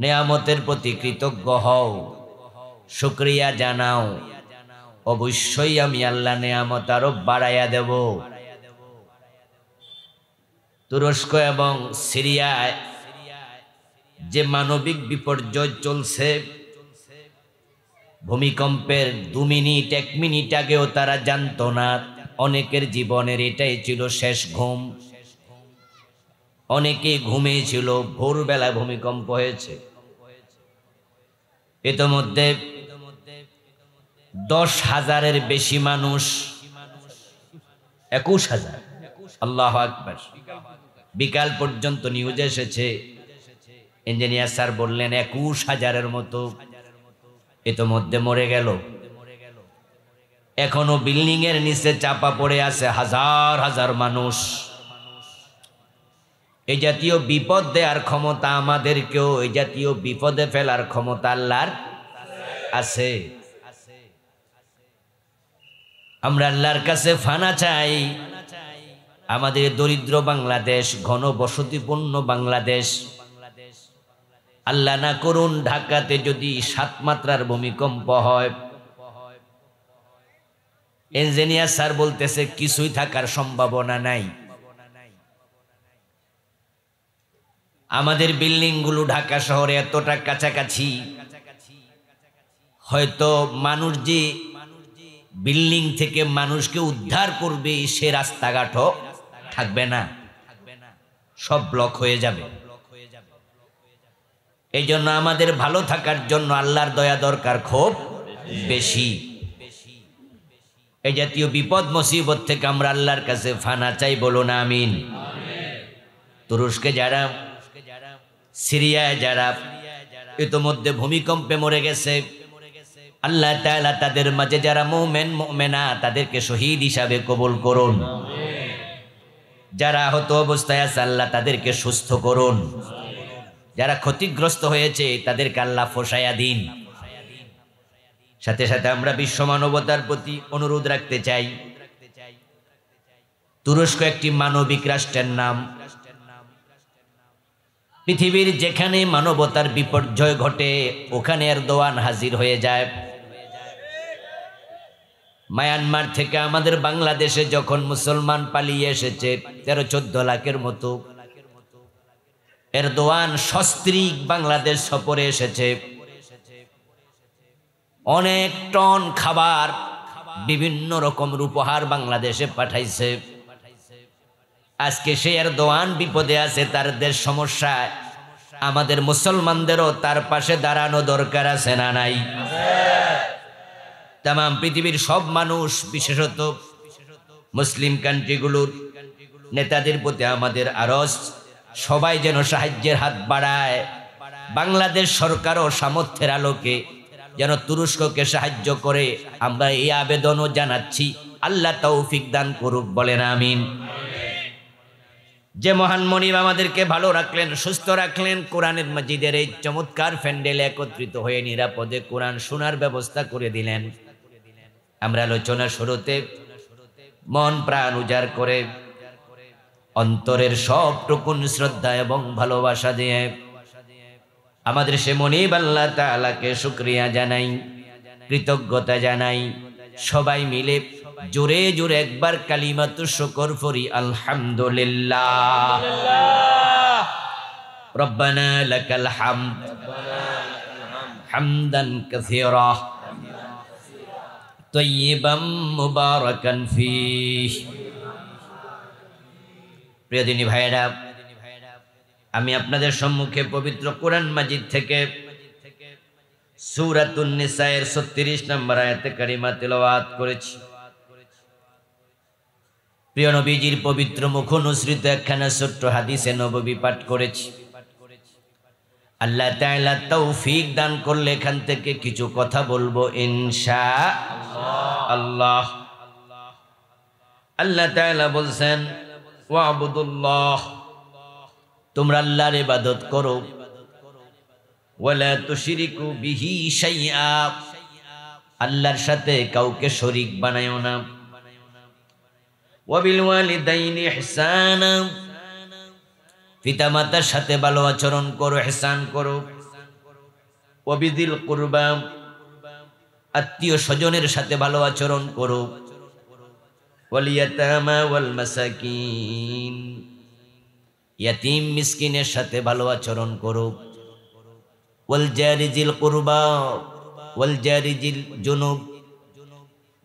নেয়ামতের প্রতি কৃতজ্ঞ হও শুক্রিয়া জানাও অবশ্যই আমি আল্লাহ নেয়ামত আরো বাড়াইয়া দেব তুরস্ক এবং সিরিয়ায় যে মানবিক বিপর্যয় চলছে ভূমিকম্পের দু মিনিট এক মিনিট আগেও তারা জানতো না অনেকের জীবনের এটাই ছিল শেষ ঘুম অনেকে ঘুমিয়েছিল ভোরবেলা ভূমিকম্প হয়েছে ইতোমধ্যে দশ হাজারের বেশি মানুষ একুশ হাজার আল্লাহ আকবর বিকাল পর্যন্ত নিউজ এসেছে ইঞ্জিনিয়ার স্যার বললেন একুশ হাজারের মতো ইতোমধ্যে মরে গেল এখনো বিল্ডিং এর নিচে চাপা পড়ে আছে হাজার হাজার মানুষ এই জাতীয় বিপদ দেওয়ার ক্ষমতা আমাদেরকেও এই জাতীয় বিপদে ফেলার ক্ষমতা আল্লাহর আছে আমরা আল্লাহর কাছে ফানা চাই আমাদের দরিদ্র বাংলাদেশ ঘন বসতিপূর্ণ বাংলাদেশ আল্লাহ না করুন ঢাকাতে যদি সাত মাত্রার ভূমিকম্প হয় ইঞ্জিনিয়ার স্যার বলতেছে কিছুই থাকার সম্ভাবনা নাই আমাদের বিল্ডিংগুলো ঢাকা শহরে এতটা কাছাকাছি হয়তো মানুষ যে বিল্ডিং থেকে মানুষকে উদ্ধার করবে সে রাস্তাঘাটও থাকবে না সব ব্লক হয়ে যাবে এই জন্য আমাদের ভালো থাকার জন্য আল্লাহর দয়া দরকার খুব বেশি এই জাতীয় বিপদ মুসিবত থেকে আমরা আল্লাহর কাছে ফানা চাই বলো না আমিন তুরস্কে যারা সিরিয়ায় যারা ইতোমধ্যে ভূমিকম্পে মরে গেছে আল্লাহ তালা তাদের মাঝে যারা মোমেন মোমেনা তাদেরকে শহীদ হিসাবে কবুল করুন যারা আহত অবস্থায় আছে আল্লাহ তাদেরকে সুস্থ করুন যারা ক্ষতিগ্রস্ত হয়েছে তাদেরকে আল্লাহ ফোসায়া দিন সাথে সাথে আমরা বিশ্ব মানবতার প্রতি অনুরোধ রাখতে চাই তুরস্ক একটি মানবিক রাষ্ট্রের নাম পৃথিবীর যেখানে মানবতার বিপর্যয় ঘটে ওখানে আর দোয়ান হাজির হয়ে যায় মায়ানমার থেকে আমাদের বাংলাদেশে যখন মুসলমান পালিয়ে এসেছে তেরো চোদ্দ লাখের মতো এর দোয়ান সস্ত্রিক বাংলাদেশ সফরে এসেছে অনেক টন খাবার বিভিন্ন রকম উপহার বাংলাদেশে পাঠাইছে আজকে সে আর দোয়ান বিপদে আছে তার দেশ সমস্যায় আমাদের মুসলমানদেরও তার পাশে দাঁড়ানো দরকার আছে না নাই তাম পৃথিবীর সব মানুষ বিশেষত মুসলিম কান্ট্রিগুলোর নেতাদের প্রতি আমাদের আরজ সবাই যেন সাহায্যের হাত বাড়ায় বাংলাদেশ সরকারও সামর্থ্যের আলোকে যেন তুরস্ককে সাহায্য করে আমরা এই আবেদনও জানাচ্ছি আল্লাহ তৌফিক দান করুক বলেন আমিন যে মহান মনিব আমাদেরকে ভালো রাখলেন সুস্থ রাখলেন কোরআনের মসজিদের এই চমৎকার ফ্যান্ডেলে একত্রিত হয়ে নিরাপদে কোরআন শোনার ব্যবস্থা করে দিলেন আমরা আলোচনা শুরুতে মন প্রাণ উজাড় করে অন্তরের সব টুকুন শ্রদ্ধা এবং ভালোবাসা দিয়ে আমাদের সে মনিব আল্লাহ তালাকে শুক্রিয়া জানাই কৃতজ্ঞতা জানাই সবাই মিলে জোরে জোরে একবার কালিমা কালিমাতু শকর ফরি আলহামদুলিল্লাহ হামদান কাসীরা তৈবাম প্রিয় দিনী ভাইয়েরা আমি আপনাদের সম্মুখে পবিত্র কোরআন মাজিদ থেকে সুরাতুন্নিসায়ের ছত্রিশ নম্বর আয়াতে কারিমা তেলওয়াত করেছি প্রিয় নবীজির পবিত্র মুখ অনুসৃত একখানা ছোট্ট হাদিসে নববি পাঠ করেছি আল্লাহ তাইলা তৌফিক দান করলে এখান থেকে কিছু কথা বলবো ইনশা আল্লাহ আল্লাহ তাইলা বলছেন ওয়াবুদুল্লাহ তোমরা আল্লাহর ইবাদত করো ওয়ালা তুশরিকু বিহি শাইআ আল্লাহর সাথে কাউকে শরীক বানায়ো না ওয়াবিলওয়ালিদাইন পিতা মাতার সাথে ভালো আচরণ করো হেসান করো ওবিদিল কুরবা আত্মীয় স্বজনের সাথে ভালো আচরণ করো ইয়াতিম মিসকিনের সাথে ভালো আচরণ করো ওয়াল জারিজিল কুরবা ওয়াল জারিজিল জুনুব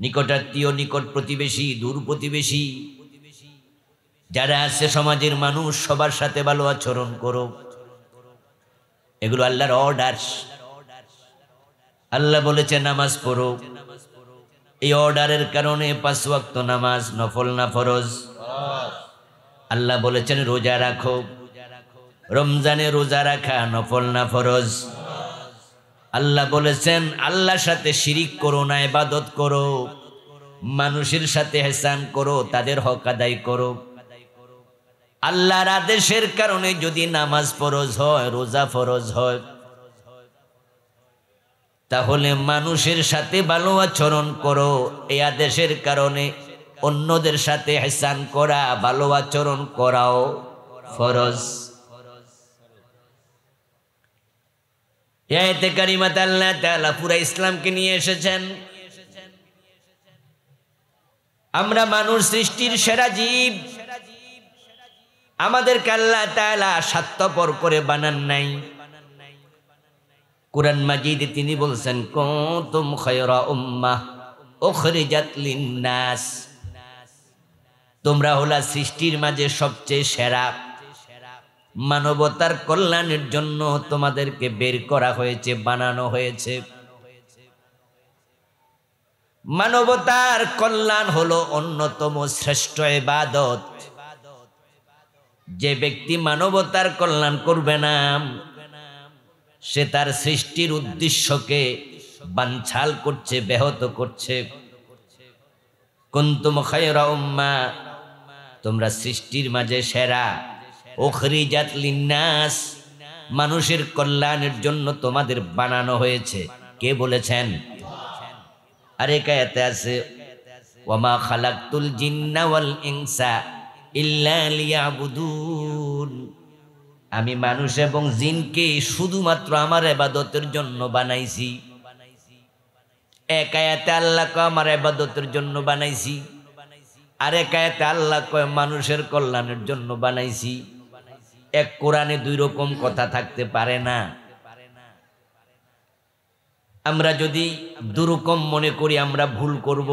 নিকটাত্মীয় নিকট প্রতিবেশী দূর প্রতিবেশী যারা আছে সমাজের মানুষ সবার সাথে ভালো আচরণ করো এগুলো আল্লাহর অর্ডার আল্লাহ বলেছে নামাজ পড়ো এই অর্ডারের কারণে পাঁচ ওয়াক্ত নামাজ নফল না ফরজ আল্লাহ বলেছেন রোজা রাখো রমজানে রোজা রাখা নফল না ফরজ আল্লাহ বলেছেন আল্লাহর সাথে শিরিক করো না এবাদত করো মানুষের সাথে হেসান করো তাদের হক আদায় করো আল্লাহর আদেশের কারণে যদি নামাজ ফরজ হয় রোজা ফরজ হয় তাহলে মানুষের সাথে ভালো আচরণ করো এই আদেশের কারণে অন্যদের সাথে হেসান করা ভালো আচরণ করাও ফরজ এতে কারিমা তাল্লা তালা পুরা ইসলামকে নিয়ে এসেছেন আমরা মানুষ সৃষ্টির সেরা জীব আমাদের কাল্লা তালা স্বার্থপর করে বানান নাই কোরআন মাজিদ তিনি বলছেন কুম খায়রা উম্মাহ উখরিজাত লিন নাস তোমরা হলা সৃষ্টির মাঝে সবচেয়ে সেরা মানবতার কল্যাণের জন্য তোমাদেরকে বের করা হয়েছে বানানো হয়েছে মানবতার কল্যাণ হলো অন্যতম শ্রেষ্ঠ এবাদত যে ব্যক্তি মানবতার কল্যাণ করবে না সে তার সৃষ্টির উদ্দেশ্যকে বাঞ্ছাল করছে ব্যাহত করছে কুন্তুম খায়রা উম্মা তোমরা সৃষ্টির মাঝে সেরা ওখরিজাত লিন্নাস মানুষের কল্যাণের জন্য তোমাদের বানানো হয়েছে কে বলেছেন আরে কায়াতে আছে ওমা খালাকতুল জিন্না ইনসা ইল্লা লিয়াবুদুন আমি মানুষ এবং জিনকে শুধুমাত্র আমার এবাদতের জন্য বানাইছি একায়াতে আল্লাহ কয় আমার এবাদতের জন্য বানাইছি আর একায়াতে আল্লাহ কয় মানুষের কল্যাণের জন্য বানাইছি এক কোরআনে দুই রকম কথা থাকতে পারে না আমরা যদি দুরকম মনে করি আমরা ভুল করব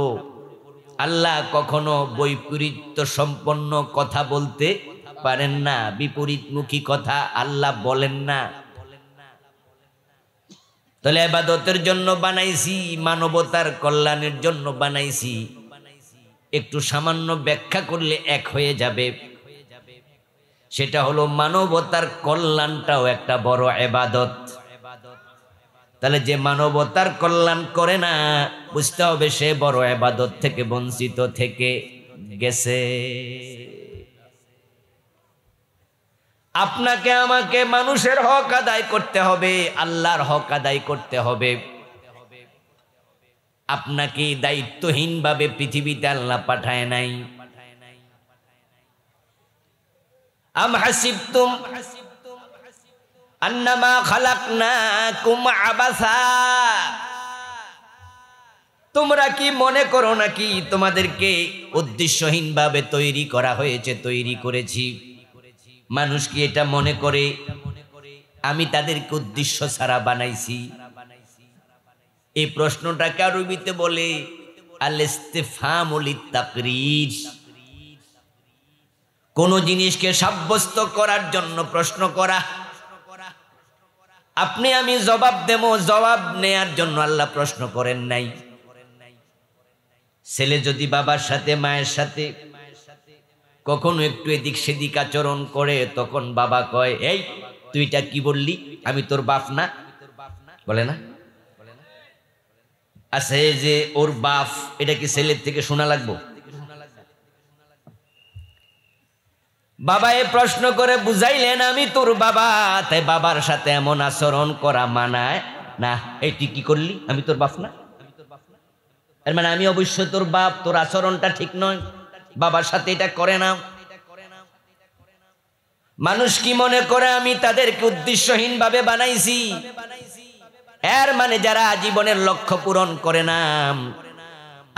আল্লাহ কখনো বৈপরীত্য সম্পন্ন কথা বলতে পারেন না বিপরীতমুখী কথা আল্লাহ বলেন না তাহলে আবাদতের জন্য বানাইছি মানবতার কল্যাণের জন্য বানাইছি একটু সামান্য ব্যাখ্যা করলে এক হয়ে যাবে সেটা হলো মানবতার কল্যাণটাও একটা বড় এবাদত তাহলে যে মানবতার কল্যাণ করে না বুঝতে হবে সে বড় এবাদত থেকে বঞ্চিত থেকে গেছে আপনাকে আমাকে মানুষের হক আদায় করতে হবে আল্লাহর হক আদায় করতে হবে আপনাকে দায়িত্বহীনভাবে পৃথিবীতে আল্লাহ পাঠায় নাই আম হাসিবতুম আন্নামা খালাকনাকুম আবাসা তোমরা কি মনে করো নাকি তোমাদেরকে উদ্দেশ্যহীনভাবে তৈরি করা হয়েছে তৈরি করেছি মানুষ কি এটা মনে করে আমি তাদেরকে উদ্দেশ্য ছাড়া বানাইছি এই প্রশ্নটা কারুবিতে বলে আলেস্তেফামুলি তাকরির কোনো জিনিসকে সাব্যস্ত করার জন্য প্রশ্ন করা আপনি আমি জবাব দেব জবাব নেয়ার জন্য আল্লাহ প্রশ্ন করেন নাই ছেলে যদি বাবার সাথে মায়ের সাথে কখনো একটু এদিক সেদিক আচরণ করে তখন বাবা কয় এই তুইটা কি বললি আমি তোর বাপ না বলে না আচ্ছা যে ওর বাপ এটা কি ছেলের থেকে শোনা লাগবো বাবা এ প্রশ্ন করে বুঝাইলেন আমি তোর বাবা তাই বাবার সাথে এমন আচরণ করা মানায় না এটি কি করলি আমি তোর বাপ না এর মানে আমি অবশ্য তোর বাপ তোর আচরণটা ঠিক নয় বাবার সাথে এটা করে না মানুষ কি মনে করে আমি তাদেরকে উদ্দেশ্যহীন ভাবে বানাইছি এর মানে যারা জীবনের লক্ষ্য পূরণ করে না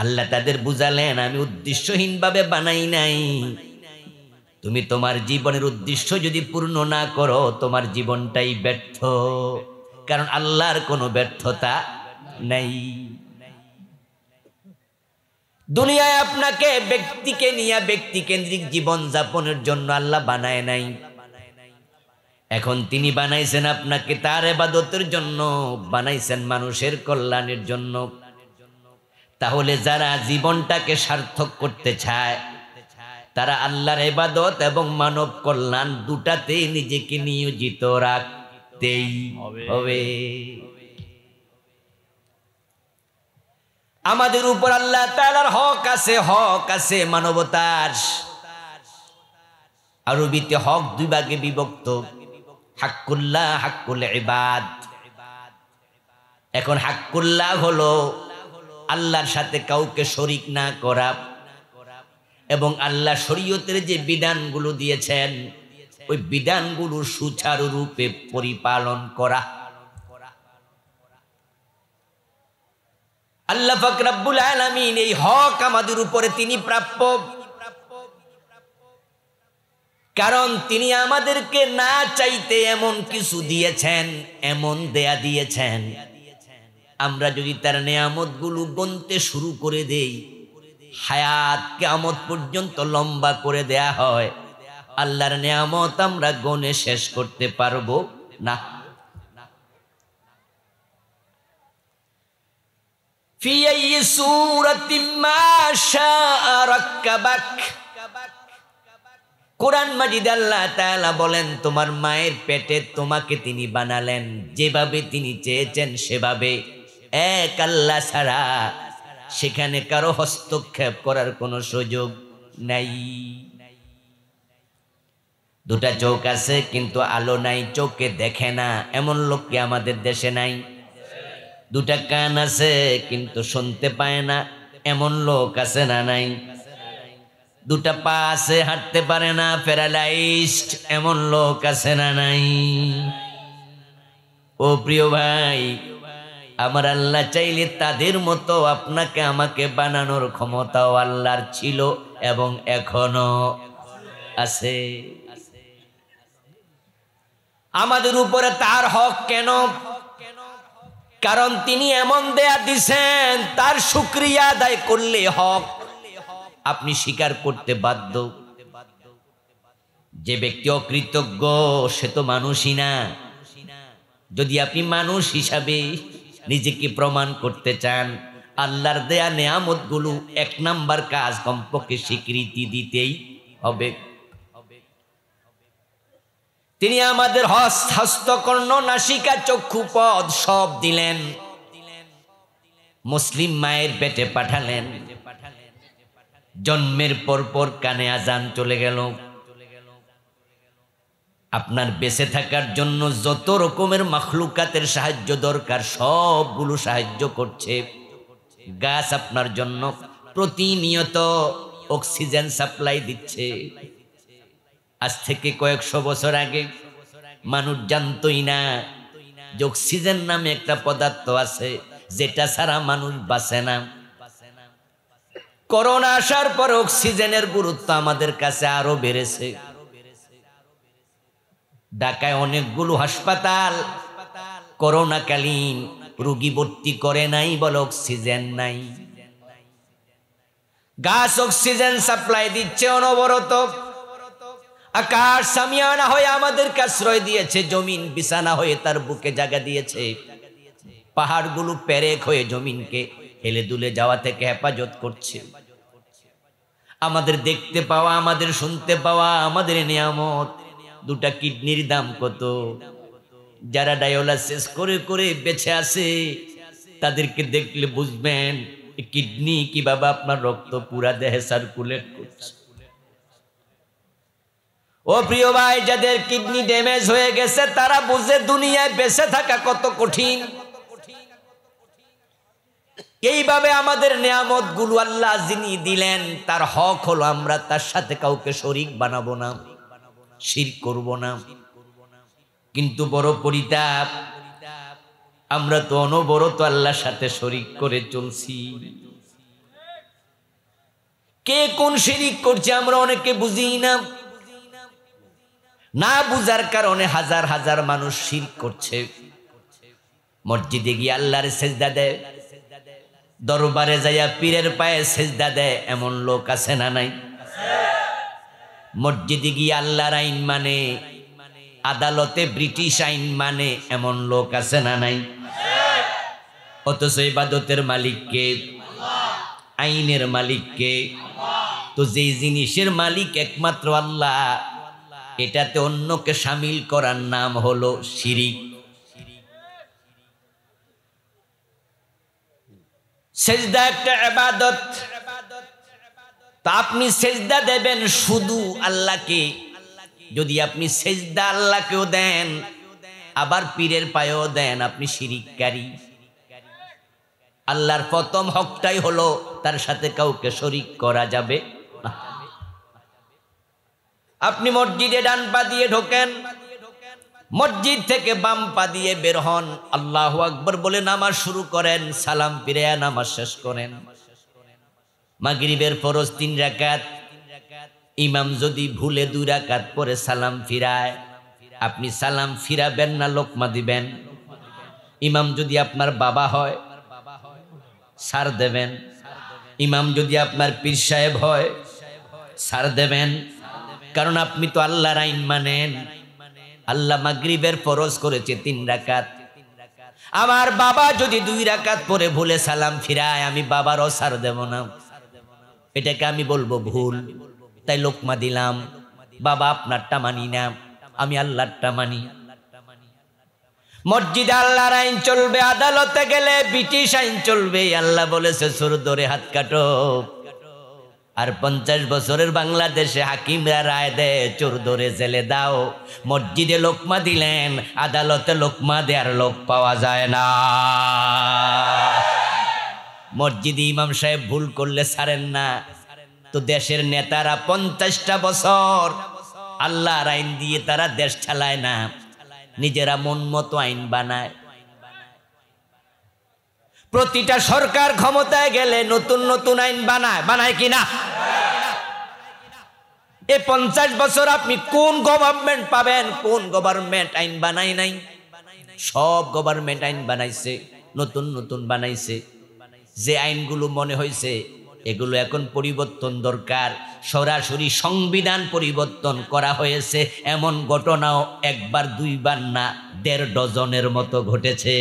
আল্লাহ তাদের বুঝালেন আমি উদ্দেশ্যহীন ভাবে বানাই নাই তুমি তোমার জীবনের উদ্দেশ্য যদি পূর্ণ না করো তোমার জীবনটাই ব্যর্থ কারণ আল্লাহর কোনো ব্যর্থতা নেই দুনিয়ায় আপনাকে ব্যক্তিকে নিয়ে ব্যক্তি কেন্দ্রিক জীবন যাপনের জন্য আল্লাহ বানায় নাই এখন তিনি বানাইছেন আপনাকে তার এবাদতের জন্য বানাইছেন মানুষের কল্যাণের জন্য তাহলে যারা জীবনটাকে সার্থক করতে চায় তারা আল্লাহর এবাদত এবং মানব কল্যাণ দুটাতেই নিজেকে নিয়োজিত রাখতেই হবে আমাদের উপর আল্লাহ তালার হক আছে হক আছে মানবতার আরবিতে হক দুই ভাগে বিভক্ত হাক্কুল্লাহ হাক্কুল এবাদ এখন হাক্কুল্লাহ হলো আল্লাহর সাথে কাউকে শরিক না করা এবং আল্লাহ শরীয়তের যে বিধানগুলো দিয়েছেন ওই বিধানগুলো সুচারুরূপে পরিপালন করা আল্লাহ ফাকরাবুল আলমিন এই হক আমাদের উপরে তিনি প্রাপ্য কারণ তিনি আমাদেরকে না চাইতে এমন কিছু দিয়েছেন এমন দেয়া দিয়েছেন আমরা যদি তার নিয়ামত গুলো গুনতে শুরু করে দেই হায়াত কেমত পর্যন্ত লম্বা করে দেয়া হয় আল্লাহর নিয়ামত আমরা গনে শেষ করতে পারবো না কোরআন মাজিদ আল্লাহ তাআলা বলেন তোমার মায়ের পেটে তোমাকে তিনি বানালেন যেভাবে তিনি চেয়েছেন সেভাবে এক আল্লাহ ছাড়া সেখানে কারো হস্তক্ষেপ করার কোনো সুযোগ নাই দুটা চোখ আছে কিন্তু আলো নাই চোখে দেখে না এমন লোক কি আমাদের দেশে নাই দুটা কান আছে কিন্তু শুনতে পায় না এমন লোক আছে না নাই দুটা পা আছে হাঁটতে পারে না প্যারালাইজড এমন লোক আছে না নাই ও প্রিয় ভাই আমার আল্লাহ চাইলে তাদের মতো আপনাকে আমাকে বানানোর ক্ষমতাও আল্লাহর ছিল এবং এখনো আছে আমাদের উপরে তার হক কেন কারণ তিনি এমন দেয়া দিছেন তার শুক্রিয়া আদায় করলে হক আপনি স্বীকার করতে বাধ্য যে ব্যক্তি অকৃতজ্ঞ সে তো মানুষই না যদি আপনি মানুষ হিসাবে নিজেকে প্রমাণ করতে চান আল্লাহর দেয়া নেয়ামতগুলো এক নাম্বার কাজ কমপক্ষে স্বীকৃতি দিতেই হবে তিনি আমাদের হস্তকর্ণ নাসিকা চক্ষু পদ সব দিলেন মুসলিম মায়ের পেটে পাঠালেন জন্মের পর পর কানে আজান চলে গেল আপনার বেঁচে থাকার জন্য যত রকমের মখলুকাতের সাহায্য দরকার সবগুলো সাহায্য করছে গাছ আপনার জন্য প্রতিনিয়ত অক্সিজেন সাপ্লাই দিচ্ছে আজ থেকে কয়েকশো বছর আগে মানুষ জানতই না যে অক্সিজেন নামে একটা পদার্থ আছে যেটা ছাড়া মানুষ বাঁচে না করোনা আসার পর অক্সিজেনের গুরুত্ব আমাদের কাছে আরো বেড়েছে ঢাকায় অনেকগুলো হাসপাতাল করোনাকালীন রুগী ভর্তি করে নাই বল অক্সিজেন নাই গাছ অক্সিজেন সাপ্লাই দিচ্ছে অনবরত আকাশ সামিয়ানা হয়ে আমাদেরকে আশ্রয় দিয়েছে জমিন বিছানা হয়ে তার বুকে জায়গা দিয়েছে পাহাড়গুলো পেরেক হয়ে জমিনকে হেলে দুলে যাওয়া থেকে হেফাজত করছে আমাদের দেখতে পাওয়া আমাদের শুনতে পাওয়া আমাদের নিয়ামত দুটা কিডনির দাম কত যারা ডায়ালাইসিস করে করে বেঁচে আছে তাদেরকে দেখলে বুঝবেন কিডনি কি বাবা আপনার রক্ত পুরা দেহে সার্কুলেট করছে ও প্রিয় ভাই যাদের কিডনি ড্যামেজ হয়ে গেছে তারা বুঝে দুনিয়ায় বেঁচে থাকা কত কঠিন এইভাবে আমাদের নিয়ামত গুলু আল্লাহ যিনি দিলেন তার হক হলো আমরা তার সাথে কাউকে শরিক বানাবো না শির করব না কিন্তু বড় পরিতাপ আমরা তো অনবরত আল্লাহর সাথে শরিক করে চলছি কে কোন শিরিক করছে আমরা অনেকে বুঝি না না বুঝার কারণে হাজার হাজার মানুষ শির করছে মসজিদে গিয়ে আল্লাহর সেজদা দেয় দরবারে যাইয়া পীরের পায়ে সেজদা দেয় এমন লোক আছে না নাই মসজিদে গিয়ে আল্লাহর আইন মানে আদালতে ব্রিটিশ আইন মানে এমন লোক আছে না নাই অথচ ইবাদতের মালিককে আইনের মালিককে তো যেই জিনিসের মালিক একমাত্র আল্লাহ এটাতে অন্যকে সামিল করার নাম হলো শিরিক সেজদা একটা আবাদত তা আপনি সেজদা দেবেন শুধু আল্লাহকে যদি আপনি সেজদা আল্লাহকেও দেন আবার পীরের পায়েও দেন আপনি শিরিককারী আল্লাহর প্রথম হকটাই হলো তার সাথে কাউকে শরিক করা যাবে আপনি মসজিদে ডান পা দিয়ে ঢোকেন মসজিদ থেকে বাম পা দিয়ে বের হন আল্লাহ আকবর বলে নামাজ শুরু করেন সালাম ফিরে নামাজ শেষ করেন মাগরিবের ফরজ তিন রাকাত ইমাম যদি ভুলে দুই রাকাত পরে সালাম ফিরায় আপনি সালাম ফিরাবেন না লোকমা দিবেন ইমাম যদি আপনার বাবা হয় সার দেবেন ইমাম যদি আপনার পীর সাহেব হয় সার দেবেন কারণ আপনি তো আল্লাহর আইন মানেন আল্লাহ মাগরিবের ফরজ করেছে তিন রাকাত আমার বাবা যদি দুই রাকাত পরে ভুলে সালাম ফিরায় আমি বাবারও সার দেব না এটাকে আমি বলবো ভুল তাই লোকমা দিলাম বাবা আপনারটা মানি না আমি আল্লাহটা মানি মসজিদে আল্লাহর আইন চলবে আদালতে গেলে ব্রিটিশ আইন চলবে আল্লাহ বলেছে সুর ধরে হাত কাটো আর পঞ্চাশ বছরের বাংলাদেশে হাকিমরা রায় দেয় চোর ধরে জেলে দাও মসজিদে লোকমা দিলেন আদালতে লোকমা দেওয়ার লোক পাওয়া যায় না মসজিদ ইমাম সাহেব ভুল করলে ছাড়েন না তো দেশের নেতারা পঞ্চাশটা বছর আল্লাহর আইন দিয়ে তারা দেশ চালায় না নিজেরা মন মতো আইন বানায় প্রতিটা সরকার ক্ষমতায় গেলে নতুন নতুন আইন বানায় বানায় কিনা এ পঞ্চাশ বছর আপনি কোন গভর্নমেন্ট পাবেন কোন গভর্নমেন্ট আইন বানাই নাই সব গভর্নমেন্ট আইন বানাইছে নতুন নতুন বানাইছে যে আইনগুলো মনে হয়েছে এগুলো এখন পরিবর্তন দরকার সরাসরি সংবিধান পরিবর্তন করা হয়েছে এমন ঘটনাও একবার দুইবার না দেড় ডজনের মতো ঘটেছে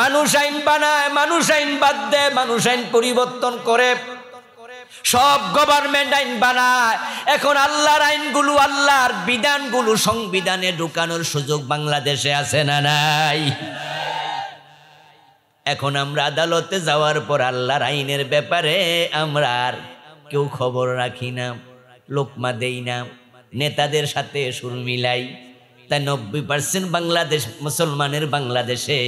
মানুষ আইন বানায় মানুষ আইন বাদ দেয় মানুষ আইন পরিবর্তন করে সব গভর্নমেন্ট আইন বানায় এখন আল্লাহর আইনগুলো আল্লাহর বিধানগুলো সংবিধানে ঢুকানোর সুযোগ বাংলাদেশে আছে না নাই এখন আমরা আদালতে যাওয়ার পর আল্লাহর আইনের ব্যাপারে আমরা আর কেউ খবর রাখি না লোকমা দেই না নেতাদের সাথে সুর মিলাই তাই নব্বই পার্সেন্ট বাংলাদেশ মুসলমানের বাংলাদেশে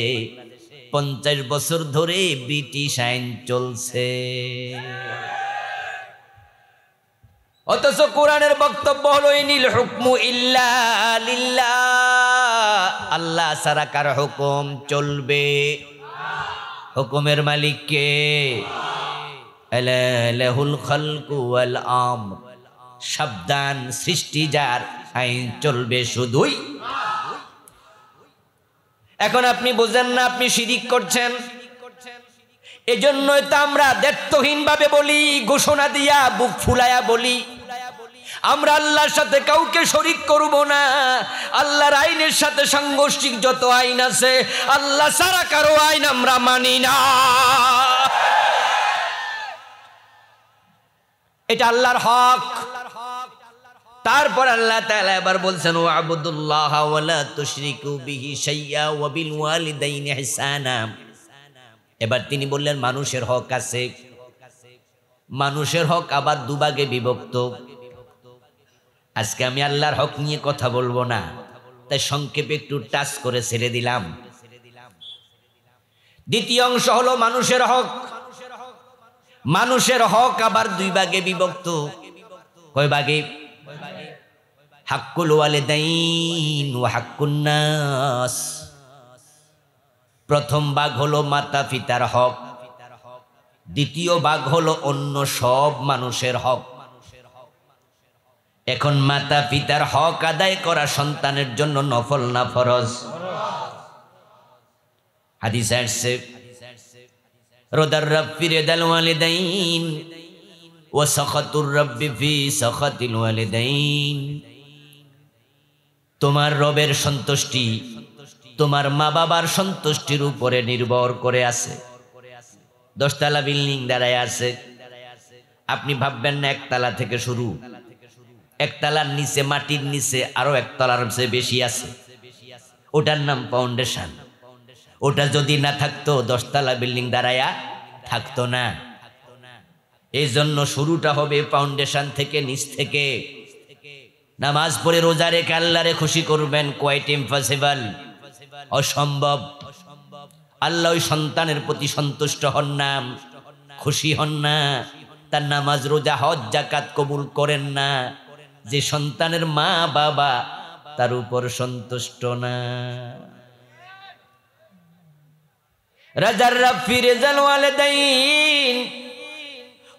পঞ্চাশ বছর ধরে ব্রিটিশ আইন চলছে অথচ কোরআনের বক্তব্য হল নীল হুকমু ইল্লা আল্লাহ সারা কার হুকুম চলবে হুকুমের মালিক কে লাহুল খালকু ওয়াল আম সাবধান সৃষ্টি যার আইন চলবে শুধুই এখন আপনি বোঝেন না আপনি শিরিক করছেন এজন্যই তো আমরা দায়িত্বহীন ভাবে বলি ঘোষণা দিয়া বুক ফুলায়া বলি আমরা আল্লাহর সাথে কাউকে শরিক করব না আল্লাহর আইনের সাথে সাংঘর্ষিক যত আইন আছে আল্লাহ সারা কারো আইন আমরা মানি না এটা আল্লাহর হক তারপর আল্লাহ তাআলা এবার বলছেন ও আবুদুল্লাহ ওয়ালা তুশরিকু বিহি শাইয়া ওয়া বিল ওয়ালিদাইনি ইহসানা এবার তিনি বললেন মানুষের হক আছে মানুষের হক আবার দুভাগে বিভক্ত আজকে আমি আল্লাহর হক নিয়ে কথা বলবো না তাই সংক্ষেপে একটু টাচ করে ছেড়ে দিলাম দ্বিতীয় অংশ হলো মানুষের হক মানুষের হক আবার দুই ভাগে বিভক্ত কয় ভাগে হাক্কুল দাইন ও হাক্কুন্নাস প্রথম ভাগ হলো মাতা পিতার হক দ্বিতীয় ভাগ হলো অন্য সব মানুষের হক এখন মাতা পিতার হক আদায় করা সন্তানের জন্য নফল না ফরজ তোমার রবের সন্তুষ্টি তোমার মা বাবার সন্তুষ্টির উপরে নির্ভর করে আছে দশতলা বিল্ডিং দাঁড়ায় আছে আপনি ভাববেন না একতলা থেকে শুরু একতলার নিচে মাটির নিচে আরো একতলার চেয়ে বেশি আছে ওটার নাম ফাউন্ডেশন ওটা যদি না থাকতো দশতলা বিল্ডিং দাঁড়ায়া থাকতো না এই জন্য শুরুটা হবে ফাউন্ডেশন থেকে নিচ থেকে নামাজ পড়ে রোজা রেখে আল্লাহরে খুশি করবেন কোয়াইট ইম্পসিবল অসম্ভব আল্লাহ ওই সন্তানের প্রতি সন্তুষ্ট হন না খুশি হন না তার নামাজ রোজা হজ জাকাত কবুল করেন না যে সন্তানের মা বাবা তার উপর সন্তুষ্ট না রাজার রাব্বি রেজাল দাইন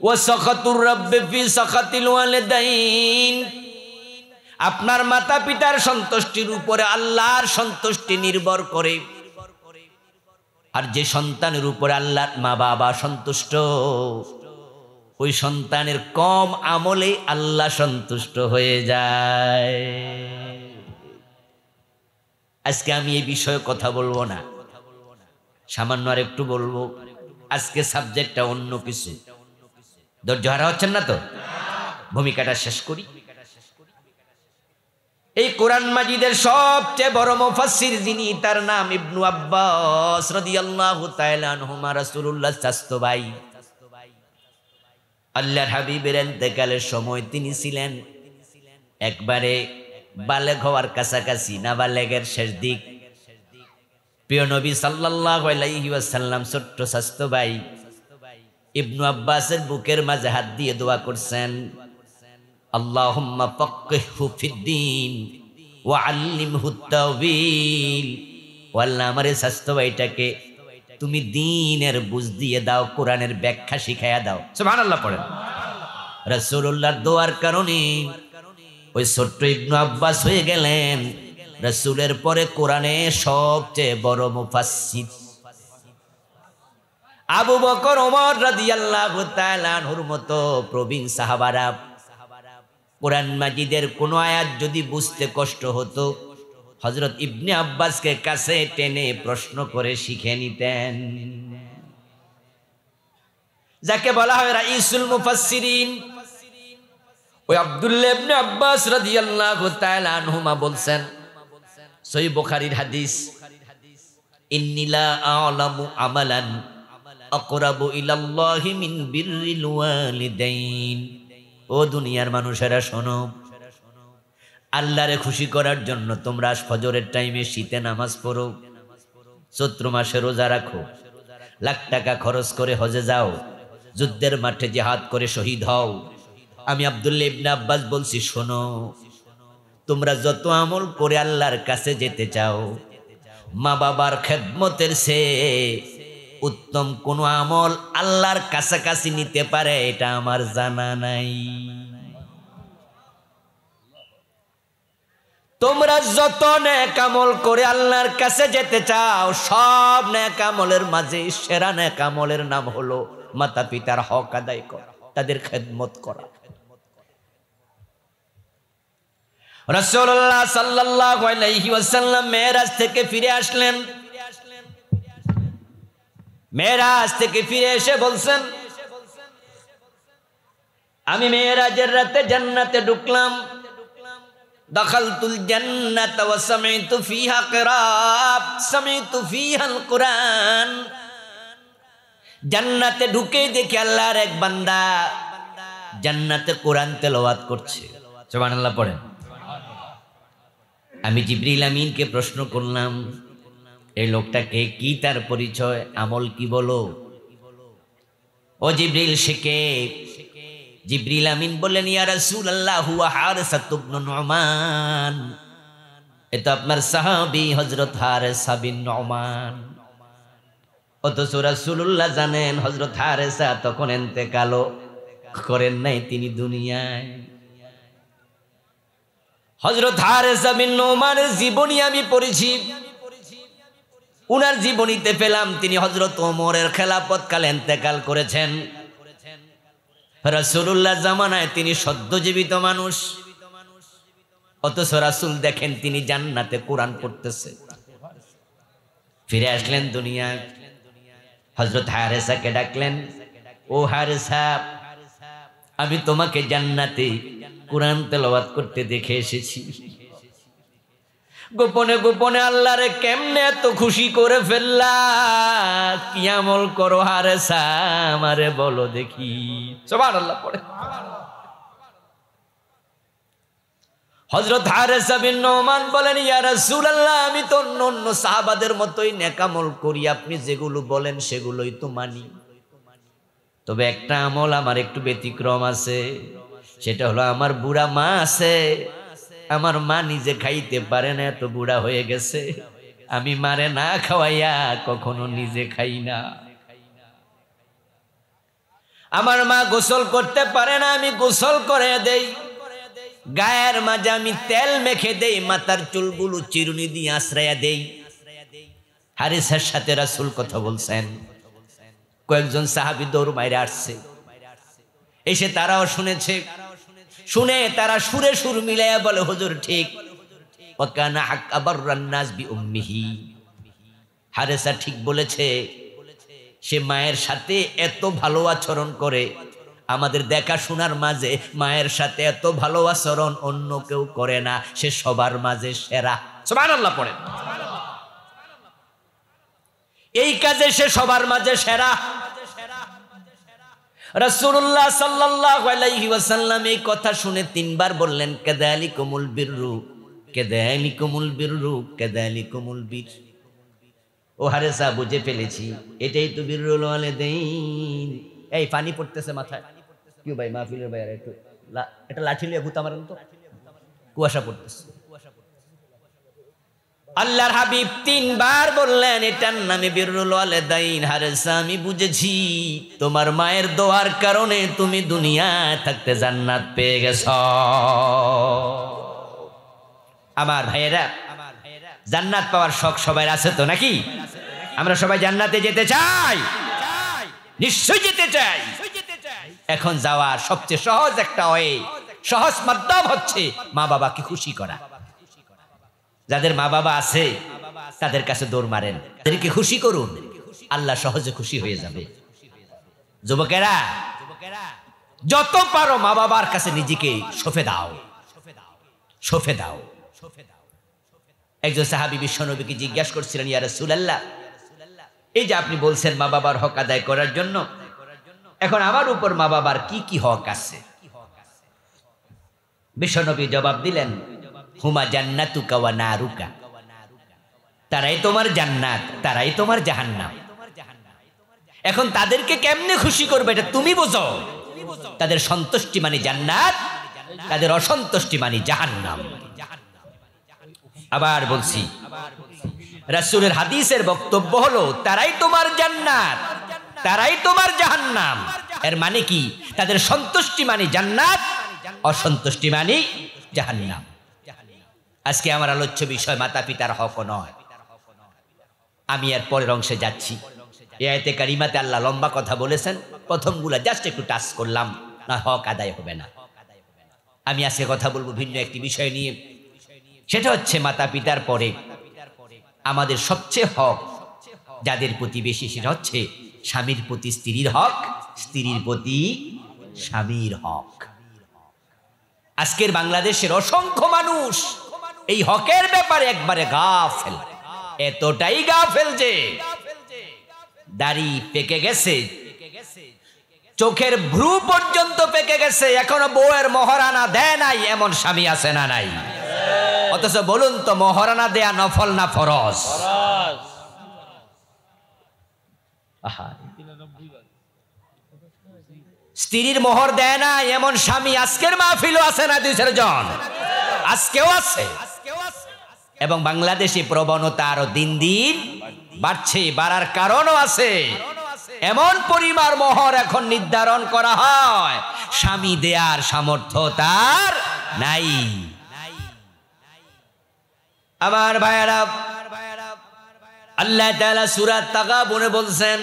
ও সখাতুর রব্বে ফি ওয়ালে দাইন আপনার মাতা পিতার সন্তুষ্টির উপরে আল্লাহর সন্তুষ্টি নির্ভর করে আর যে সন্তানের উপরে আল্লাহর মা বাবা সন্তুষ্ট ওই সন্তানের কম আমলে আল্লাহ সন্তুষ্ট হয়ে যায় আজকে আমি এই বিষয়ে কথা বলবো না সামান্য আর একটু বলবো আজকে সাবজেক্টটা অন্য কিছু ধৈর্য হারা হচ্ছেন না তো ভূমিকাটা শেষ করি এই কোরআন মাজিদের সবচেয়ে বড় মুফাসসির যিনি তার নাম ইবনু আব্বাস রাদিয়াল্লাহু তাআলা আনহুমা রাসূলুল্লাহ স্বাস্থ্য ভাই আল্লাহর হাবিবের এতেকালের সময় তিনি ছিলেন একবারে বালেগ হওয়ার কাছাকাছি না বালেগের শেষ দিক প্রিয় নবী সাল্লাসাল্লাম ছোট্ট স্বাস্থ্য ভাই ইবনু আব্বাসের বুকের মাঝে হাত দিয়ে দোয়া করছেন আল্লাহ আল্লাহ আমার এই স্বাস্থ্য ভাইটাকে তুমি দিনের বুঝ দিয়ে দাও কোরআনের ব্যাখ্যা শিখাইয়া দাও সুহান আল্লাহ পড়েন রসুল্লাহর দোয়ার কারণে ওই ছোট্ট ইবনু আব্বাস হয়ে গেলেন রসুলের পরে কোরআনে সবচেয়ে বড় মুফাসিদ আবু বকর ওমর রাদিয়াল্লাহু তাআলার মতো প্রবীণ সাহাবারা কোরআন মাজিদের কোনো আয়াত যদি বুঝতে কষ্ট হতো হজরত ইবনে আব্বাসকে কাছে টেনে প্রশ্ন করে শিখে নিতেন যাকে বলা হয় রাইসুল মুফাসসিরিন ওই আব্দুল্লাহ ইবনে আব্বাস রাদিয়াল্লাহু তাআলা আনহুমা বলছেন সহি বুখারীর হাদিস ইন্নিলা আলামু আমালান আকরাবু ইলাল্লাহি মিন বিররিল ওয়ালিদাইন ও দুনিয়ার মানুষেরা শোনো আল্লাহরে খুশি করার জন্য তোমরা ফজরের টাইমে শীতে নামাজ পড়ো চৈত্র মাসে রোজা রাখো লাখ টাকা খরচ করে হজে যাও যুদ্ধের মাঠে যে হাত করে শহীদ হও আমি আবদুল্লা ইবনে আব্বাস বলছি শোনো তোমরা যত আমল করে আল্লাহর কাছে যেতে চাও মা বাবার খেদমতের সে উত্তম কোনো আমল আল্লাহর কাছাকাছি নিতে পারে এটা আমার জানা নাই তোমরা যত ন্যাকামল করে আল্লাহর কাছে যেতে চাও সব ন্যাকামলের মাঝে সেরা ন্যাকামলের নাম হলো মাতা পিতার হক আদায় করা তাদের খেদমত করা রসল্লাহ সাল্লাহ ওয়াসাল্লাম মেয়েরাজ থেকে ফিরে আসলেন মেয়েরাজ থেকে ফিরে এসে বলছেন আমি মেয়েরাজের রাতে জান্নাতে ঢুকলাম দখলতুল জান্নাত ওয়া সামিতু ফিহা কিরাব সামিতু ফিহাল কুরআন জান্নাতে ঢুকে দেখি আল্লাহর এক বান্দা জান্নাতে কোরআন তেলাওয়াত করছে সুবহানাল্লাহ পড়েন আমি জিবরিল আমিনকে প্রশ্ন করলাম এই লোকটাকে কি তার পরিচয় আমল কি বলো ও জিবরিল শেখে জিব্রিল আমিন বললেন ইয়া রাসূলুল্লাহ হুয়া হারেসা তুবনু নুমান এটা আপনার সাহাবী হযরত হারেসা বিন নুমান অথচ রাসূলুল্লাহ জানেন হযরত হারেসা তখন এন্তেকালও করেন নাই তিনি দুনিয়ায় হযরত হারে বিন নুমানের জীবনী আমি পড়েছি উনার জীবনীতে পেলাম তিনি হযরত ওমরের খেলাপথকালে ইন্তেকাল করেছেন রাসুল্লাহ জামানায় তিনি সদ্যজীবিত মানুষ অথচ রাসুল দেখেন তিনি জান্নাতে কোরআন পড়তেছে ফিরে আসলেন দুনিয়া হজরত হারেসাকে ডাকলেন ও হারেসা আমি তোমাকে জান্নাতে কোরআন তেলাওয়াত করতে দেখে এসেছি গোপনে গোপনে আল্লাহরে কেমনে এত খুশি করে ফেললা কি আমল করো হারে সামারে বলো দেখি সবার আল্লাহ পড়ে হজরত বলেন ইয়ারা সুরাল্লাহ আমি তো অন্য অন্য সাহাবাদের মতোই নেকামল করি আপনি যেগুলো বলেন সেগুলোই তো মানি তবে একটা আমল আমার একটু ব্যতিক্রম আছে সেটা হলো আমার বুড়া মা আছে আমার মা নিজে খাইতে পারে না এত বুড়া হয়ে গেছে আমি মারে না খাওয়াইয়া কখনো নিজে খাই না আমার মা গোসল করতে পারে না আমি গোসল করে দেই গায়ের মাঝে আমি তেল মেখে দেই মাতার চুলগুলো চিরুনি দিয়ে আশ্রয়া দেই হারিসের সাথে রাসুল কথা বলছেন কয়েকজন সাহাবি দৌড় বাইরে আসছে এসে তারাও শুনেছে শুনে তারা সুরে সুর মিলাইয়া বলে হুজুর ঠিক হারেসা ঠিক বলেছে সে মায়ের সাথে এত ভালো আচরণ করে আমাদের দেখা শোনার মাঝে মায়ের সাথে এত ভালো আচরণ অন্য কেউ করে না সে সবার মাঝে সেরা সবার আল্লাহ পড়ে এই কাজে সে সবার মাঝে সেরা রসুল্লাহ সাল্লাহ এই কথা শুনে তিনবার বললেন কেদালি কোমল বীররু কেদালি কোমল কেদে আলী কোমল বীর ও হারে সা বুঝে ফেলেছি এটাই তো বীররুল ওয়ালিদাইন এই পানি পড়তেছে মাথায় কি ভাই মাহফিলের ভাই আর একটু এটা লাঠি নিয়ে গুতা তো কুয়াশা পড়তেছে আল্লাহর হাবিব তিনবার বললেন এটার নামে বিরুল আলেদাইন হারেসা আমি বুঝেছি তোমার মায়ের দোয়ার কারণে তুমি দুনিয়ায় থাকতে জান্নাত পেয়ে গেছ আমার ভাইয়েরা জান্নাত পাওয়ার শখ সবাই আছে তো নাকি আমরা সবাই জান্নাতে যেতে চাই নিশ্চয় যেতে চাই এখন যাওয়ার সবচেয়ে সহজ একটা ওয়ে সহজ মাধ্যম হচ্ছে মা বাবাকে খুশি করা যাদের মা বাবা আছে তাদের কাছে দৌড় মারেন তাদেরকে খুশি করুন আল্লাহ সহজে খুশি হয়ে যাবে যুবকেরা যত পারো মা বাবার কাছে নিজেকে সফে দাও সফে দাও একজন সাহাবি বিশ্বনবীকে জিজ্ঞাসা করছিলেন ইয়ার এই যে আপনি বলছেন মা বাবার হক আদায় করার জন্য এখন আমার উপর মা বাবার কি কি হক আছে বিশ্বনবী জবাব দিলেন হুমা জান্নাতু ওয়া নারুকা তারাই তোমার জান্নাত তারাই তোমার জাহান্নাম এখন তাদেরকে কেমনে খুশি করবে এটা তুমি বোঝো তাদের সন্তুষ্টি মানে জান্নাত তাদের অসন্তুষ্টি মানে জাহান্নাম আবার বলছি রাসূলের হাদিসের বক্তব্য হলো তারাই তোমার জান্নাত তারাই তোমার জাহান্নাম এর মানে কি তাদের সন্তুষ্টি মানে জান্নাত অসন্তুষ্টি মানে জাহান্নাম আজকে আমার আলোচ্য বিষয় মাতা পিতার হক নয় আমি এর পরের অংশে যাচ্ছি এতে কারিমাতে আল্লাহ লম্বা কথা বলেছেন প্রথমগুলা জাস্ট একটু টাচ করলাম না হক আদায় হবে না আমি আজকে কথা বলবো ভিন্ন একটি বিষয় নিয়ে সেটা হচ্ছে মাতা পিতার পরে আমাদের সবচেয়ে হক যাদের প্রতি বেশি সেটা হচ্ছে স্বামীর প্রতি স্ত্রীর হক স্ত্রীর প্রতি স্বামীর হক আজকের বাংলাদেশের অসংখ্য মানুষ এই হকের ব্যাপারে একবারে গা ফেল এতটাই গা ফেলছে দাড়ি পেকে গেছে চোখের ভ্রু পর্যন্ত পেকে গেছে এখনো বউয়ের মহারানা দেয় নাই এমন স্বামী আছে না নাই অথচ বলুন তো মহারানা দেয়া নফল না ফরজ স্ত্রীর মোহর দেয় না এমন স্বামী আজকের মাহফিলও আছে না দুই চারজন আজকেও আছে এবং বাংলাদেশে প্রবণতা আরো দিন দিন বাড়ছে বাড়ার কারণও আছে এমন পরিমাণ মোহর এখন নির্ধারণ করা হয় স্বামী দেয়ার সামর্থ্য তার নাই আমার ভাইয়ারা আল্লাহ সুরাত তাকা বনে বলছেন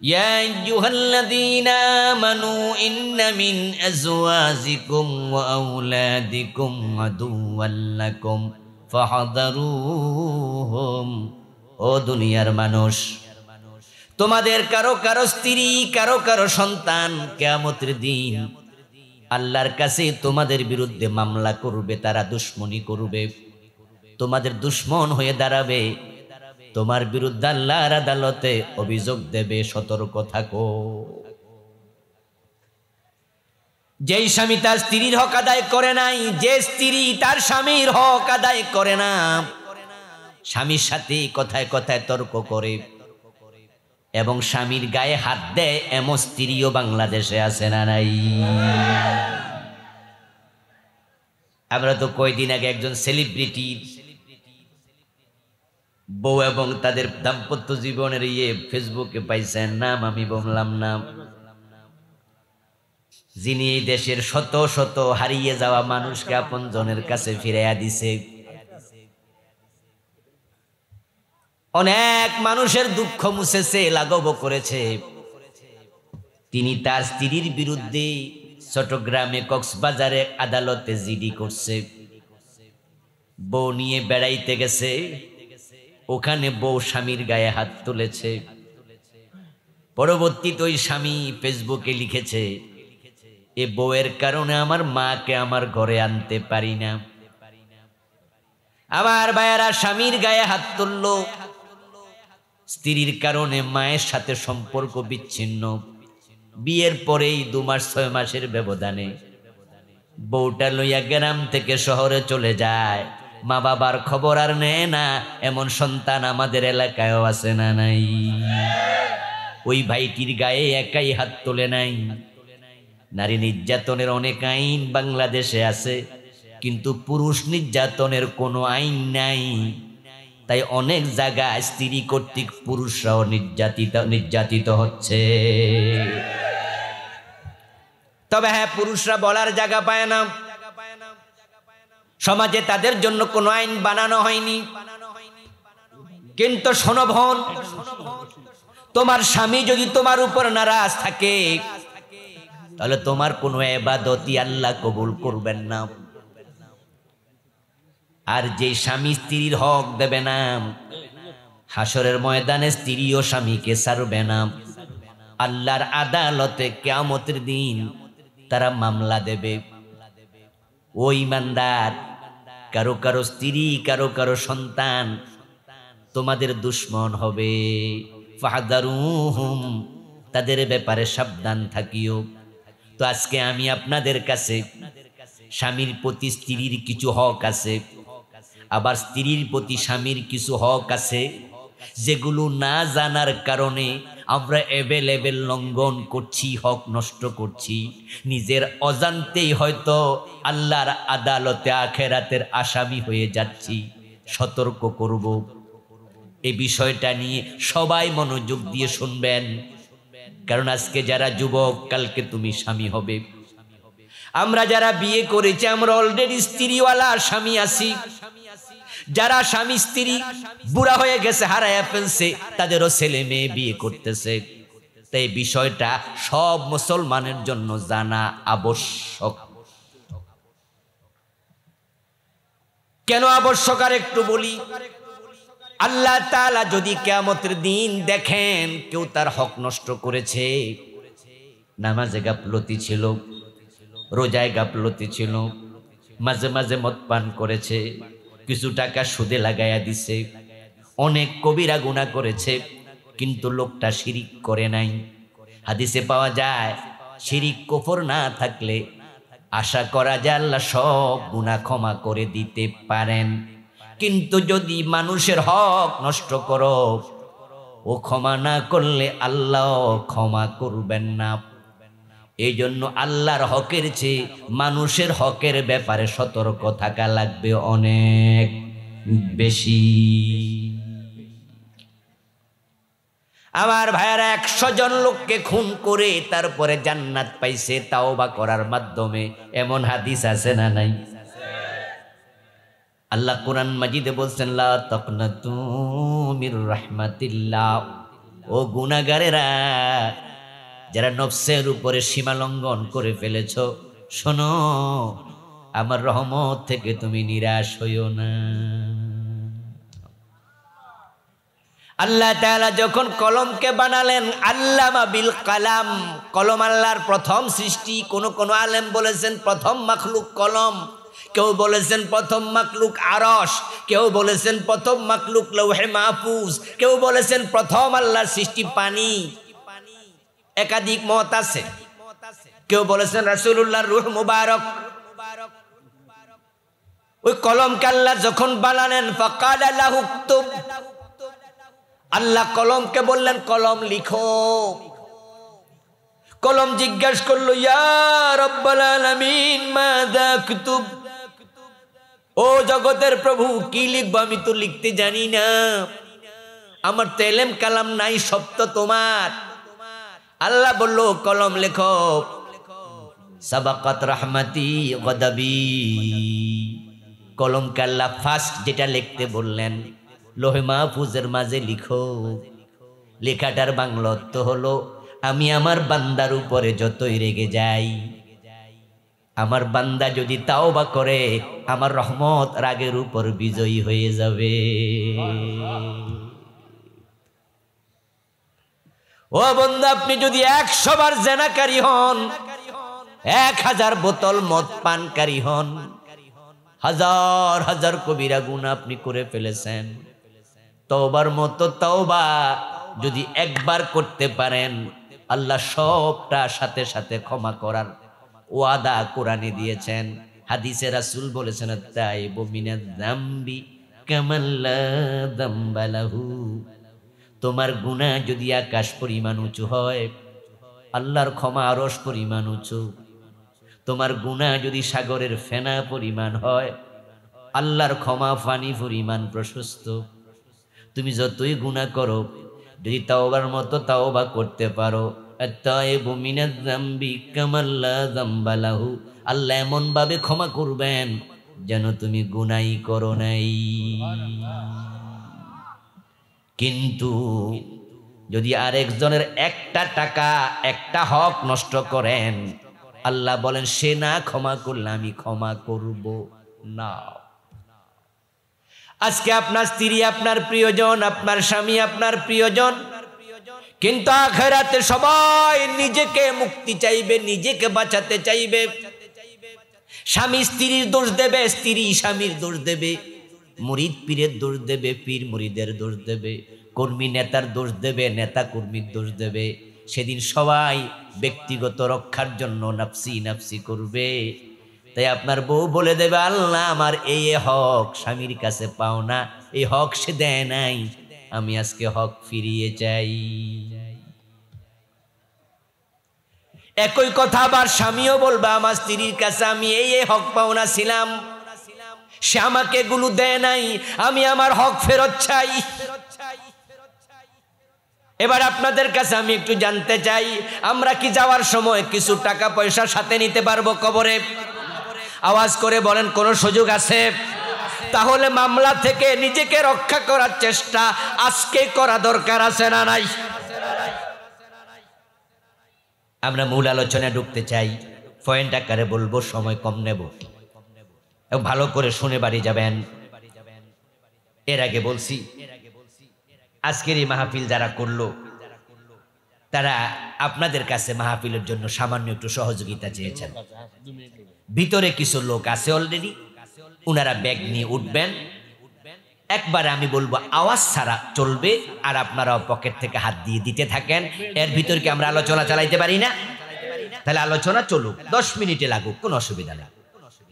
يا أيها الذين آمنوا إن من أزواجكم وأولادكم عدوا لكم فحذروهم ও দুনিয়ার মানুষ তোমাদের কারো কারো স্ত্রী কারো কারো সন্তান কেয়ামতের দিন আল্লাহর কাছে তোমাদের বিরুদ্ধে মামলা করবে তারা দুশ্মনী করবে তোমাদের দুশ্মন হয়ে দাঁড়াবে তোমার বিরুদ্ধে আল্লাহর আদালতে অভিযোগ দেবে সতর্ক থাকো যেই স্বামী তার স্ত্রীর হক আদায় করে নাই যে স্ত্রী তার স্বামীর হক আদায় করে না স্বামীর সাথে কথায় কথায় তর্ক করে এবং স্বামীর গায়ে হাত দেয় এমন স্ত্রীও বাংলাদেশে আছে না নাই আমরা তো কয়েকদিন আগে একজন সেলিব্রিটির বউ এবং তাদের দাম্পত্য জীবনের ইয়ে ফেসবুকে পাইছেন নাম আমি বললাম নাম যিনি এই দেশের শত শত হারিয়ে যাওয়া মানুষকে আপন জনের কাছে ফিরাইয়া দিছে অনেক মানুষের দুঃখ মুছেছে লাঘব করেছে তিনি তার স্ত্রীর বিরুদ্ধে চট্টগ্রামে কক্সবাজারে আদালতে জিডি করছে বউ নিয়ে বেড়াইতে গেছে ওখানে বউ স্বামীর গায়ে হাত তুলেছে পরবর্তীতে ওই স্বামী ফেসবুকে লিখেছে এ বউয়ের কারণে আমার মাকে আমার ঘরে আনতে পারি না আমার ভাইয়েরা স্বামীর গায়ে হাত তুলল স্ত্রীর কারণে মায়ের সাথে সম্পর্ক বিচ্ছিন্ন বিয়ের পরেই দু মাস ছয় মাসের ব্যবধানে বউটা লইয়া গ্রাম থেকে শহরে চলে যায় মা বাবার খবর আর নেয় না এমন সন্তান আমাদের এলাকায়ও আছে না নাই ওই ভাইটির গায়ে একাই হাত তোলে নাই নারী নির্যাতনের অনেক আইন বাংলাদেশে আছে কিন্তু পুরুষ নির্যাতনের কোনো আইন নাই তাই অনেক জায়গায় স্ত্রী কর্তৃক পুরুষরাও নির্যাতিত নির্যাতিত হচ্ছে তবে হ্যাঁ পুরুষরা বলার জায়গা পায় না সমাজে তাদের জন্য কোনো আইন বানানো হয়নি কিন্তু শোনভন তোমার স্বামী যদি তোমার উপর নারাজ থাকে তাহলে তোমার কোনো এবাদতি আল্লাহ কবুল করবেন না আর যে স্বামী স্ত্রীর হক দেবে না হাসরের ময়দানে স্ত্রী ও স্বামীকে সারবে না আল্লাহর আদালতে কেয়ামতের দিন তারা মামলা দেবে ও ইমানদার কারো কারো স্ত্রী কারো কারো সন্তান তোমাদের দুশ্মন হবে ফাহাদারুহুম তাদের ব্যাপারে সাবধান থাকিও তো আজকে আমি আপনাদের কাছে স্বামীর প্রতি স্ত্রীর কিছু হক আছে আবার স্ত্রীর প্রতি স্বামীর কিছু হক আছে যেগুলো না জানার কারণে আমরা অ্যাভেলেবেল লঙ্ঘন করছি হক নষ্ট করছি নিজের অজান্তেই হয়তো আল্লাহর আদালতে আখেরাতের আসামি হয়ে যাচ্ছি সতর্ক করব এই বিষয়টা নিয়ে সবাই মনোযোগ দিয়ে শুনবেন কারণ আজকে যারা যুবক কালকে তুমি স্বামী হবে আমরা যারা বিয়ে করেছি আমরা অলরেডি স্ত্রীওয়ালা স্বামী আছি যারা স্বামী স্ত্রী বুড়া হয়ে গেছে হারায়া ফেলছে তাদেরও ছেলে মেয়ে বিয়ে করতেছে তাই বিষয়টা সব মুসলমানের জন্য জানা আবশ্যক কেন আবশ্যক আর একটু বলি আল্লাহ তালা যদি কেয়ামতের দিন দেখেন কেউ তার হক নষ্ট করেছে নামাজে গাফলতি ছিল রোজায় গাফলতি ছিল মাঝে মাঝে মদ পান করেছে কিছু টাকা সুদে লাগাইয়া দিছে অনেক কবিরা গুণা করেছে কিন্তু লোকটা শিরিক করে নাই হাদিসে পাওয়া যায় শিরিক কফর না থাকলে আশা করা যায় আল্লাহ সব গুণা ক্ষমা করে দিতে পারেন কিন্তু যদি মানুষের হক নষ্ট করো ও ক্ষমা না করলে আল্লাহ ক্ষমা করবেন না এই জন্য আল্লাহর হকের চেয়ে মানুষের হকের ব্যাপারে সতর্ক থাকা লাগবে অনেক বেশি আমার ভাইয়েরা একশো জন লোককে খুন করে তারপরে জান্নাত পাইছে তাও বা করার মাধ্যমে এমন হাদিস আছে না নাই আল্লাহ কোরআন মাজিদে বলছেন তুমির রহমাতিল্লা ও গুনাগারেরা যারা নবসের উপরে সীমা লঙ্ঘন করে ফেলেছ শোনো আমার রহমত থেকে তুমি নিরাশ হইও না আল্লাহ তালা যখন কলমকে বানালেন আল্লামা বিল কালাম কলম আল্লাহর প্রথম সৃষ্টি কোন কোন আলেম বলেছেন প্রথম মাখলুক কলম কেউ বলেছেন প্রথম মাকলুক আরস কেউ বলেছেন প্রথম মাকলুক লৌহে মাহফুজ কেউ বলেছেন প্রথম আল্লাহর সৃষ্টি পানি একাধিক মত আছে কেউ বলেছেন রাসুল্লাহ রুহ মুবারক ওই কলম কাল্লা যখন বানালেন আল্লাহ আল্লাহ কলমকে বললেন কলম লিখো কলম জিজ্ঞাসা করলো ও জগতের প্রভু কি লিখবো আমি তো লিখতে জানি না আমার তেলেম কালাম নাই সব তো তোমার আল্লাহ বলল কলম লেখ সাবাকাত রাহমাতি গদাবি কলম কাল্লা ফার্স্ট যেটা লিখতে বললেন লোহে মাহফুজের মাঝে লিখো লেখাটার বাংলা অর্থ হলো আমি আমার বান্দার উপরে যতই রেগে যাই আমার বান্দা যদি তাও বা করে আমার রহমত রাগের উপর বিজয়ী হয়ে যাবে ও বন্ধু আপনি যদি একশো বার জেনাকারী হন এক হাজার বোতল মদ পানকারী হন হাজার হাজার কবিরা গুণ আপনি করে ফেলেছেন তোবার মতো তওবা যদি একবার করতে পারেন আল্লাহ সবটা সাথে সাথে ক্ষমা করার ওয়াদা কোরআনে দিয়েছেন হাদিসের রাসুল বলেছেন তাই বমিনা দাম্বি কামাল্লা দাম্বালাহু তোমার গুণা যদি আকাশ পরিমাণ উঁচু হয় আল্লাহর ক্ষমা আরস পরিমাণ উঁচু তোমার গুণা যদি সাগরের ফেনা পরিমাণ হয় আল্লাহর ক্ষমা ফানি পরিমাণ প্রশস্ত তুমি যতই গুণা করো যদি তাওবার মতো তাও বা করতে পারো আল্লাহ এমন ভাবে ক্ষমা করবেন যেন তুমি গুনাই করো নাই কিন্তু যদি আরেকজনের একটা টাকা একটা হক নষ্ট করেন আল্লাহ বলেন সে না ক্ষমা করলে আমি ক্ষমা করব না আজকে আপনার স্ত্রী আপনার প্রিয়জন আপনার স্বামী আপনার প্রিয়জন কিন্তু আখেরাতে সবাই নিজেকে মুক্তি চাইবে নিজেকে বাঁচাতে চাইবে স্বামী স্ত্রীর দোষ দেবে স্ত্রী স্বামীর দোষ দেবে মুরিদ পীরের দোষ দেবে পীর মুরিদের দোষ দেবে কর্মী নেতার দোষ দেবে নেতা কর্মীর দোষ দেবে সেদিন সবাই ব্যক্তিগত রক্ষার জন্য নাফসি নাফসি করবে তাই আপনার বউ বলে দেবে আল্লাহ আমার এই হক স্বামীর কাছে পাও না এই হক সে দেয় নাই আমি আজকে হক ফিরিয়ে চাই একই কথা আবার স্বামীও বলবা আমার স্ত্রীর কাছে আমি এই হক পাওনা ছিলাম সে আমাকে এগুলো দেয় নাই আমি আমার হক ফেরত চাই এবার আপনাদের কাছে আমি একটু জানতে চাই আমরা কি যাওয়ার সময় কিছু টাকা পয়সা সাথে নিতে পারবো কবরে আওয়াজ করে বলেন কোনো সুযোগ আছে তাহলে মামলা থেকে নিজেকে রক্ষা করার চেষ্টা আজকে করা দরকার আছে না নাই আমরা মূল আলোচনায় ঢুকতে চাই পয়েন্ট আকারে বলবো সময় কম নেব ভালো করে শুনে বাড়ি যাবেন এর আগে বলছি আজকের এই মাহফিল যারা করলো তারা আপনাদের কাছে মাহফিলের জন্য সামান্য একটু সহযোগিতা চেয়েছেন ভিতরে কিছু লোক আছে অলরেডি উনারা ব্যাগ নিয়ে উঠবেন একবারে আমি বলবো আওয়াজ ছাড়া চলবে আর আপনারাও পকেট থেকে হাত দিয়ে দিতে থাকেন এর ভিতর কি আমরা আলোচনা চালাইতে পারি না তাহলে আলোচনা চলুক দশ মিনিটে লাগুক কোনো অসুবিধা নেই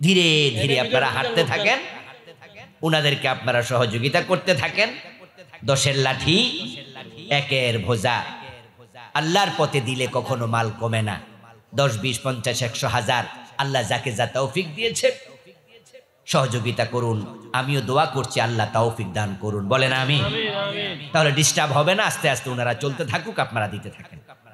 ধীরে ধীরে আপনারা হাঁটতে থাকেন উনাদেরকে আপনারা সহযোগিতা করতে থাকেন দশের লাঠি একের ভোজা আল্লাহর পথে দিলে কখনো মাল কমে না দশ বিশ পঞ্চাশ একশো হাজার আল্লাহ যাকে যা তৌফিক দিয়েছে সহযোগিতা করুন আমিও দোয়া করছি আল্লাহ তৌফিক দান করুন বলেন আমি তাহলে ডিস্টার্ব হবে না আস্তে আস্তে ওনারা চলতে থাকুক আপনারা দিতে থাকেন